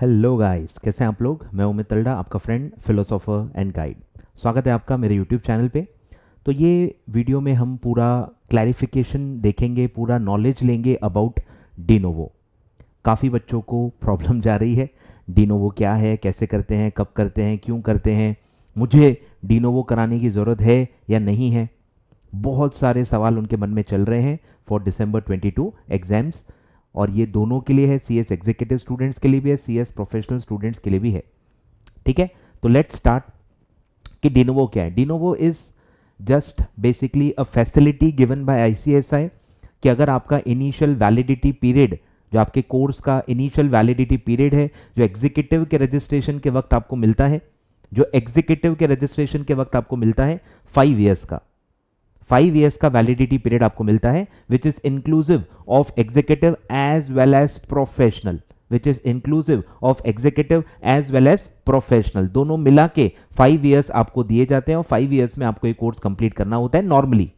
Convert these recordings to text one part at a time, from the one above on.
hello guys कैसे हैं आप लोग मैं उमित तलडा आपका फ्रेंड फिलोसोफर एंड गाइड स्वागत है आपका मेरे यूट्यूब चैनल पे तो ये वीडियो में हम पूरा क्लैरिफिकेशन देखेंगे पूरा नॉलेज लेंगे अबाउट डिनोवो काफ़ी बच्चों को प्रॉब्लम जा रही है डिनोवो क्या है कैसे करते हैं कब करते हैं क्यों करते हैं मुझे डिनोवो कराने की ज़रूरत है या नहीं है बहुत सारे सवाल उनके मन में चल रहे हैं फॉर दिसंबर 22 एग्ज़ाम्स और ये दोनों के लिए है सी एस एग्जीक्यूटिव स्टूडेंट्स के लिए भी है सी एस प्रोफेशनल स्टूडेंट्स के लिए भी है ठीक है तो लेट स्टार्ट कि डिनोवो क्या है de novo is just basically a facility given by ICSI कि अगर आपका इनिशियल वैलिडिटी पीरियड जो आपके कोर्स का इनिशियल वैलिडिटी पीरियड है जो एग्जीक्यूटिव के रजिस्ट्रेशन के वक्त आपको मिलता है जो एग्जीक्यूटिव के रजिस्ट्रेशन के वक्त आपको मिलता है फाइव ईयर्स का फाइव ईयर्स का वैलिडिटी पीरियड आपको मिलता है which is inclusive of executive as well as professional which is inclusive of executive as well as professional दोनों मिला के फाइव ईयर्स आपको दिए जाते हैं और फाइव ईयर्स में आपको ये कोर्स कंप्लीट करना होता है नॉर्मली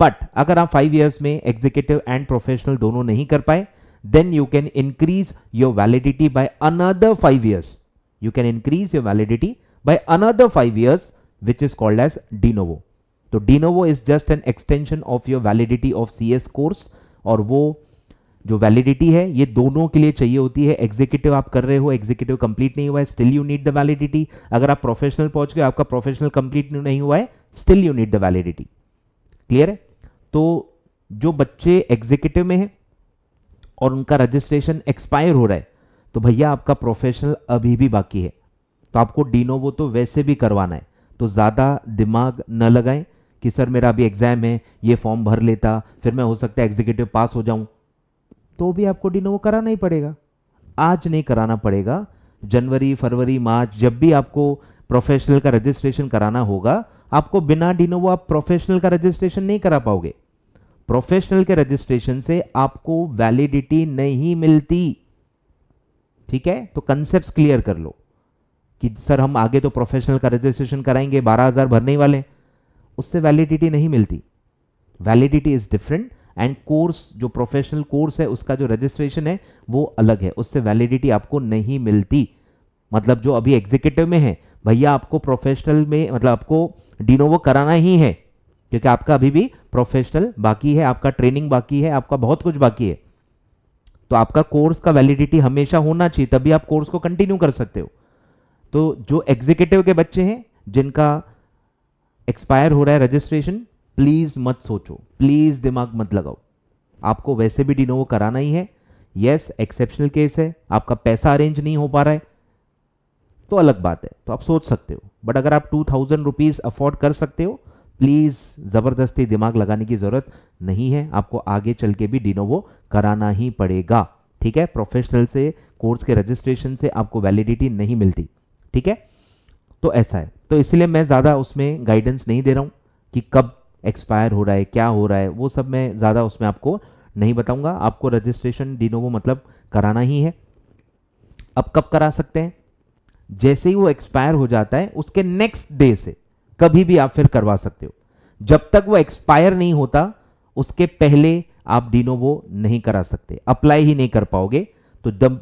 बट अगर आप फाइव ईयर्स में एग्जीक्यूटिव एंड प्रोफेशनल दोनों नहीं कर पाए then you can increase your validity by another five years you can increase your validity by another five years which is called as de novo तो de novo is just an extension of your validity of C course और वो जो validity है ये दोनों के लिए चाहिए होती है एग्जीक्यूटिव आप कर रहे हो एग्जीक्यूटिव कंप्लीट नहीं हुआ है still you need the validity अगर आप प्रोफेशनल पहुंच गए आपका प्रोफेशनल कंप्लीट नहीं हुआ है still you need the validity clear है तो जो बच्चे एग्जीक्यूटिव में हैं और उनका रजिस्ट्रेशन एक्सपायर हो रहा है तो भैया आपका प्रोफेशनल अभी भी बाकी है तो आपको डीनोवो तो वैसे भी करवाना है तो ज़्यादा दिमाग न लगाएं कि सर मेरा अभी एग्ज़ाम है ये फॉर्म भर लेता फिर मैं हो सकता है एग्जीक्यूटिव पास हो जाऊं तो भी आपको डिनोवो कराना ही पड़ेगा आज नहीं कराना पड़ेगा जनवरी फरवरी मार्च जब भी आपको प्रोफेशनल का रजिस्ट्रेशन कराना होगा आपको बिना डिनोवो आप प्रोफेशनल का रजिस्ट्रेशन नहीं करा पाओगे प्रोफेशनल के रजिस्ट्रेशन से आपको वैलिडिटी नहीं मिलती ठीक है तो कंसेप्ट क्लियर कर लो कि सर हम आगे तो प्रोफेशनल का रजिस्ट्रेशन कराएंगे बारह हजार भरने वाले उससे वैलिडिटी नहीं मिलती validity is different and course जो प्रोफेशनल कोर्स है उसका जो रजिस्ट्रेशन है वो अलग है उससे वैलिडिटी आपको नहीं मिलती मतलब जो अभी एग्जीक्यूटिव में है भैया आपको प्रोफेशनल में मतलब आपको डिनोवो कराना ही है क्योंकि आपका अभी भी प्रोफेशनल बाकी है आपका ट्रेनिंग बाकी है आपका बहुत कुछ बाकी है तो आपका कोर्स का वैलिडिटी हमेशा होना चाहिए तभी आप कोर्स को कंटिन्यू कर सकते हो तो जो एग्जीक्यूटिव के बच्चे हैं जिनका एक्सपायर हो रहा है रजिस्ट्रेशन प्लीज मत सोचो प्लीज दिमाग मत लगाओ आपको वैसे भी डिनोवो कराना ही है यस एक्सेप्शनल केस है आपका पैसा अरेंज नहीं हो पा रहा है तो अलग बात है तो आप सोच सकते हो बट अगर आप टू थाउजेंड रुपीज अफोर्ड कर सकते हो प्लीज जबरदस्ती दिमाग लगाने की जरूरत नहीं है आपको आगे चल के भी डिनोवो कराना ही पड़ेगा ठीक है प्रोफेशनल से कोर्स के रजिस्ट्रेशन से आपको वैलिडिटी नहीं मिलती ठीक है तो ऐसा है तो इसलिए मैं ज़्यादा उसमें गाइडेंस नहीं दे रहा हूँ कि कब एक्सपायर हो रहा है क्या हो रहा है वो सब मैं ज़्यादा उसमें आपको नहीं बताऊँगा आपको रजिस्ट्रेशन डिनोवो मतलब कराना ही है अब कब करा सकते हैं जैसे ही वो एक्सपायर हो जाता है उसके नेक्स्ट डे से कभी भी आप फिर करवा सकते हो जब तक वो एक्सपायर नहीं होता उसके पहले आप डिनोवो नहीं करा सकते अप्लाई ही नहीं कर पाओगे तो the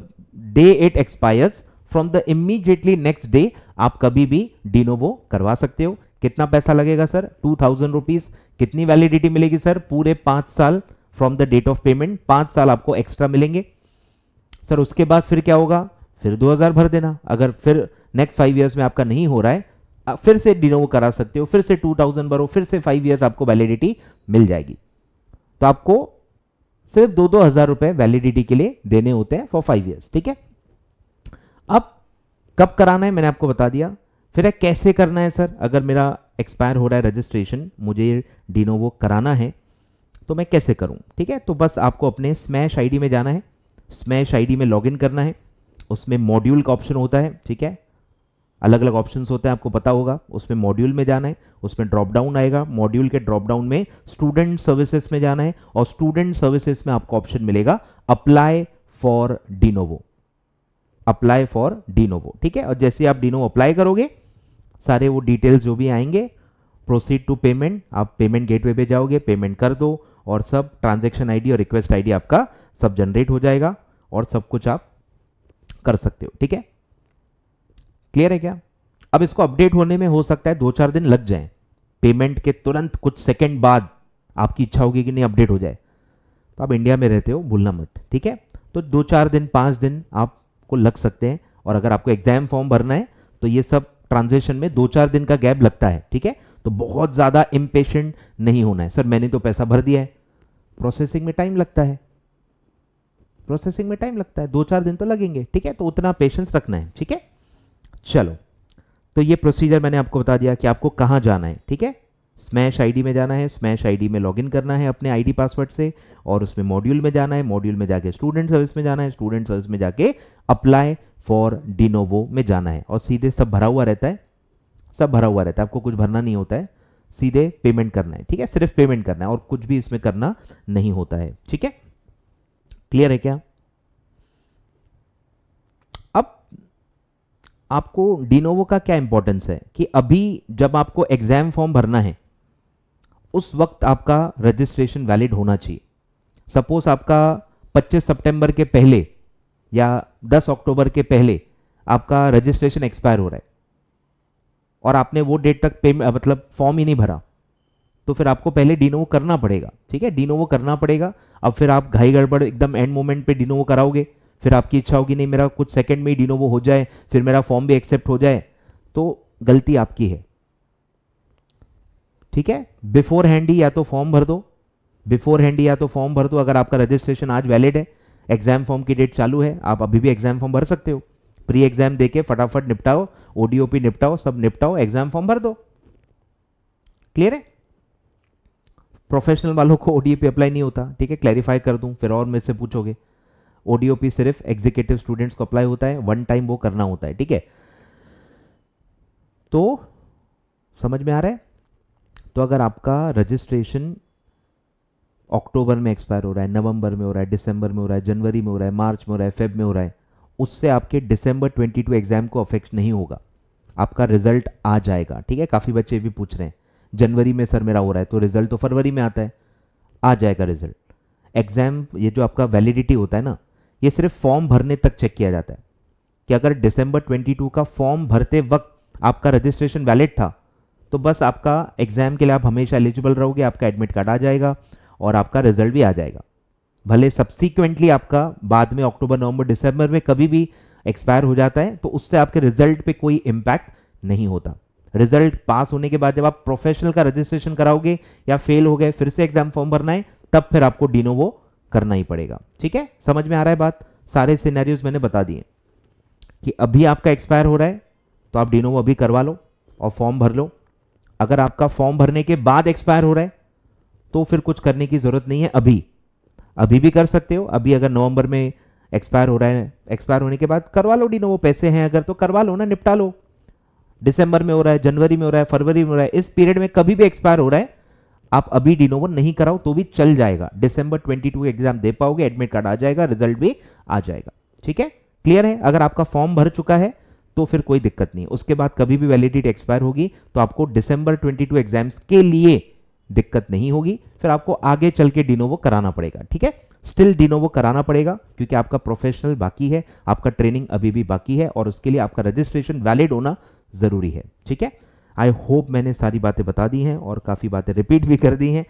day it expires from the immediately next day आप कभी भी डिनोवो करवा सकते हो कितना पैसा लगेगा सर टू थाउजेंड रुपीज कितनी वैलिडिटी मिलेगी सर पूरे पांच साल from the date of payment पांच साल आपको एक्स्ट्रा मिलेंगे सर उसके बाद फिर क्या होगा फिर 2000 भर देना अगर फिर नेक्स्ट फाइव ईयर्स में आपका नहीं हो रहा है फिर से डिनोवो करा सकते हो फिर से 2000 भरो फिर से फाइव ईयर्स आपको वैलिडिटी मिल जाएगी तो आपको सिर्फ दो दो हजार रुपए वैलिडिटी के लिए देने होते हैं फॉर फाइव ईयर्स ठीक है अब कब कराना है मैंने आपको बता दिया फिर है कैसे करना है सर अगर मेरा एक्सपायर हो रहा है रजिस्ट्रेशन मुझे डिनोवो कराना है तो मैं कैसे करूं ठीक है तो बस आपको अपने स्मैश आईडी में जाना है स्मैश आईडी में लॉगिन करना है उसमें मॉड्यूल का ऑप्शन होता है ठीक है अलग अलग ऑप्शंस होते हैं आपको पता होगा उसमें मॉड्यूल में जाना है उसमें ड्रॉप डाउन आएगा मॉड्यूल के ड्रॉप डाउन में स्टूडेंट सर्विसेज में जाना है और स्टूडेंट सर्विसेज में आपको ऑप्शन मिलेगा apply for de novo apply for de novo ठीक है और जैसे आप डीनोवो अप्लाई करोगे सारे वो डिटेल्स जो भी आएंगे प्रोसीड टू पेमेंट आप पेमेंट गेटवे पे जाओगे पेमेंट कर दो और सब ट्रांजेक्शन आईडी और रिक्वेस्ट आईडी आपका सब जनरेट हो जाएगा और सब कुछ आप कर सकते हो ठीक है क्लियर है क्या अब इसको अपडेट होने में हो सकता है दो चार दिन लग जाए पेमेंट के तुरंत कुछ सेकेंड बाद आपकी इच्छा होगी कि नहीं अपडेट हो जाए तो आप इंडिया में रहते हो भूलना मत ठीक है तो दो चार दिन पांच दिन आप आपको लग सकते हैं और अगर आपको एग्जाम फॉर्म भरना है तो ये सब ट्रांजेक्शन में दो चार दिन का गैप लगता है ठीक है तो बहुत ज़्यादा इम्पेशेंट नहीं होना है सर मैंने तो पैसा भर दिया है प्रोसेसिंग में टाइम लगता है प्रोसेसिंग में टाइम लगता है दो चार दिन तो लगेंगे ठीक है तो उतना पेशेंस रखना है ठीक है चलो तो ये प्रोसीजर मैंने आपको बता दिया कि आपको कहां जाना है ठीक है स्मैश आईडी में जाना है स्मैश आईडी में लॉगिन करना है अपने आईडी पासवर्ड से और उसमें मॉड्यूल में जाना है मॉड्यूल में जाके स्टूडेंट सर्विस में जाना है स्टूडेंट सर्विस में जाके अप्लाई फॉर डिनोवो में जाना है और सीधे सब भरा हुआ रहता है सब भरा हुआ रहता है आपको कुछ भरना नहीं होता है सीधे पेमेंट करना है ठीक है सिर्फ पेमेंट करना है और कुछ भी इसमें करना नहीं होता है ठीक है क्लियर है क्या अब आपको डिनोवो का क्या इंपॉर्टेंस है कि अभी जब आपको एग्जाम फॉर्म भरना है उस वक्त आपका रजिस्ट्रेशन वैलिड होना चाहिए सपोज आपका 25 सितंबर के पहले या 10 अक्टूबर के पहले आपका रजिस्ट्रेशन एक्सपायर हो रहा है और आपने वो डेट तक पे मतलब फॉर्म ही नहीं भरा तो फिर आपको पहले डिनोवो करना पड़ेगा ठीक है डिनोवो करना पड़ेगा अब फिर आप घाई गड़बड़ एकदम एंड मोमेंट पे डिनोवो कराओगे फिर आपकी इच्छा होगी नहीं मेरा कुछ सेकंड में ही डिनोवो हो जाए फिर मेरा फॉर्म भी एक्सेप्ट हो जाए तो गलती आपकी है ठीक है बिफोर हैंड ही या तो फॉर्म भर दो बिफोर हैंड या तो फॉर्म भर दो अगर आपका रजिस्ट्रेशन आज वैलिड है एग्जाम फॉर्म की डेट चालू है आप अभी भी एग्जाम फॉर्म भर सकते हो प्री एग्जाम देके फटाफट निपटाओ ओडीओपी निपटाओ सब निपटाओ एग्जाम फॉर्म भर दो क्लियर है प्रोफेशनल वालों को ओडीओपी अप्लाई नहीं होता ठीक है क्लैरिफाई कर दूं फिर और मेरे से पूछोगे ओडीओपी सिर्फ एग्जीक्यूटिव स्टूडेंट्स को अप्लाई होता है वन टाइम वो करना होता है ठीक है तो समझ में आ रहा है तो अगर आपका रजिस्ट्रेशन अक्टूबर में एक्सपायर हो रहा है नवंबर में हो रहा है दिसंबर में हो रहा है जनवरी में हो रहा है मार्च में हो रहा है फेब में हो रहा है उससे आपके दिसंबर 22 एग्जाम को अफेक्ट नहीं होगा आपका रिजल्ट आ जाएगा ठीक है काफ़ी बच्चे भी पूछ रहे हैं जनवरी में सर मेरा हो रहा है तो रिजल्ट तो फरवरी में आता है आ जाएगा रिजल्ट एग्जाम ये जो आपका वैलिडिटी होता है ना ये सिर्फ फॉर्म भरने तक चेक किया जाता है कि अगर दिसंबर 22 का फॉर्म भरते वक्त आपका रजिस्ट्रेशन वैलिड था तो बस आपका एग्जाम के लिए आप हमेशा एलिजिबल रहोगे आपका एडमिट कार्ड आ जाएगा और आपका रिजल्ट भी आ जाएगा भले सब्सिक्वेंटली आपका बाद में अक्टूबर नवंबर दिसंबर में कभी भी एक्सपायर हो जाता है तो उससे आपके रिजल्ट पे कोई इम्पैक्ट नहीं होता रिजल्ट पास होने के बाद जब आप प्रोफेशनल का रजिस्ट्रेशन कराओगे या फेल हो गए फिर से एग्जाम फॉर्म भरना है तब फिर आपको डिनोवो करना ही पड़ेगा ठीक है समझ में आ रहा है बात सारे सिनेरियोज मैंने बता दिए कि अभी आपका एक्सपायर हो रहा है तो आप डिनोवो अभी करवा लो और फॉर्म भर लो अगर आपका फॉर्म भरने के बाद एक्सपायर हो रहा है तो फिर कुछ करने की ज़रूरत नहीं है अभी अभी भी कर सकते हो अभी अगर नवंबर में एक्सपायर हो रहा है एक्सपायर होने के बाद करवा लो डी वो पैसे हैं अगर तो करवा लो ना निपटा लो दिसंबर में हो रहा है जनवरी में हो रहा है फरवरी में हो रहा है इस पीरियड में कभी भी एक्सपायर हो रहा है आप अभी डिनोवो नहीं कराओ तो भी चल जाएगा दिसंबर 22 एग्जाम दे पाओगे एडमिट कार्ड आ जाएगा रिजल्ट भी आ जाएगा ठीक है क्लियर है अगर आपका फॉर्म भर चुका है तो फिर कोई दिक्कत नहीं उसके बाद कभी भी वैलिडिटी एक्सपायर होगी तो आपको दिसंबर 22 एग्जाम्स के लिए दिक्कत नहीं होगी फिर आपको आगे चल के डिनोवो कराना पड़ेगा ठीक है स्टिल डिनोवो कराना पड़ेगा क्योंकि आपका प्रोफेशनल बाकी है आपका ट्रेनिंग अभी भी बाकी है और उसके लिए आपका रजिस्ट्रेशन वैलिड होना ज़रूरी है ठीक है आई होप मैंने सारी बातें बता दी हैं और काफ़ी बातें रिपीट भी कर दी हैं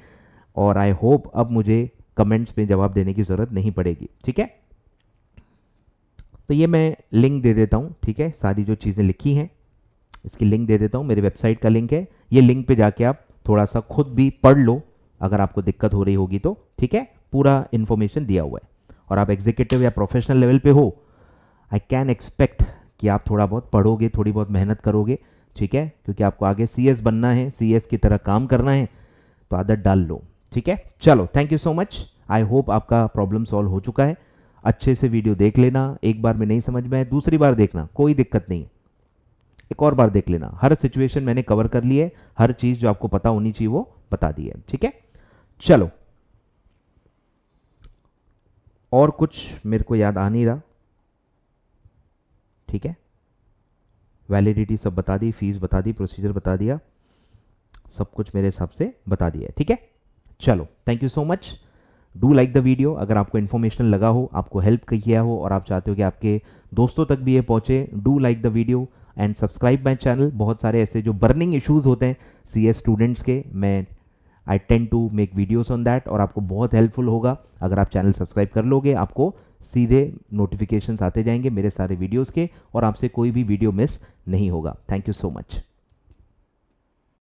और आई होप अब मुझे कमेंट्स में जवाब देने की ज़रूरत नहीं पड़ेगी ठीक है तो ये मैं लिंक दे देता हूँ ठीक है सारी जो चीज़ें लिखी हैं इसकी लिंक दे देता हूँ मेरी वेबसाइट का लिंक है ये लिंक पे जाके आप थोड़ा सा खुद भी पढ़ लो अगर आपको दिक्कत हो रही होगी तो ठीक है पूरा इन्फॉर्मेशन दिया हुआ है और आप एग्जीक्यूटिव या प्रोफेशनल लेवल पे हो आई कैन एक्सपेक्ट कि आप थोड़ा बहुत पढ़ोगे थोड़ी बहुत मेहनत करोगे ठीक है क्योंकि आपको आगे सी बनना है सी की तरह काम करना है तो आदत डाल लो ठीक है चलो thank you so much I hope आपका प्रॉब्लम सॉल्व हो चुका है अच्छे से वीडियो देख लेना एक बार में नहीं समझ में आए दूसरी बार देखना कोई दिक्कत नहीं एक और बार देख लेना हर सिचुएशन मैंने कवर कर ली है हर चीज़ जो आपको पता होनी चाहिए वो बता दी है ठीक है चलो और कुछ मेरे को याद आ नहीं रहा ठीक है वैलिडिटी सब बता दी फीस बता दी प्रोसीजर बता दिया सब कुछ मेरे हिसाब से बता दिया ठीक है चलो thank you so much do like the video अगर आपको इन्फॉर्मेशन लगा हो आपको हेल्प किया हो और आप चाहते हो कि आपके दोस्तों तक भी ये पहुँचे do like the video and subscribe my channel बहुत सारे ऐसे जो बर्निंग इशूज़ होते हैं सी एस स्टूडेंट्स के मैं I tend to make videos on that और आपको बहुत हेल्पफुल होगा अगर आप चैनल सब्सक्राइब कर लोगे आपको सीधे नोटिफिकेशंस आते जाएंगे मेरे सारे वीडियोज़ के और आपसे कोई भी वीडियो मिस नहीं होगा थैंक यू सो मच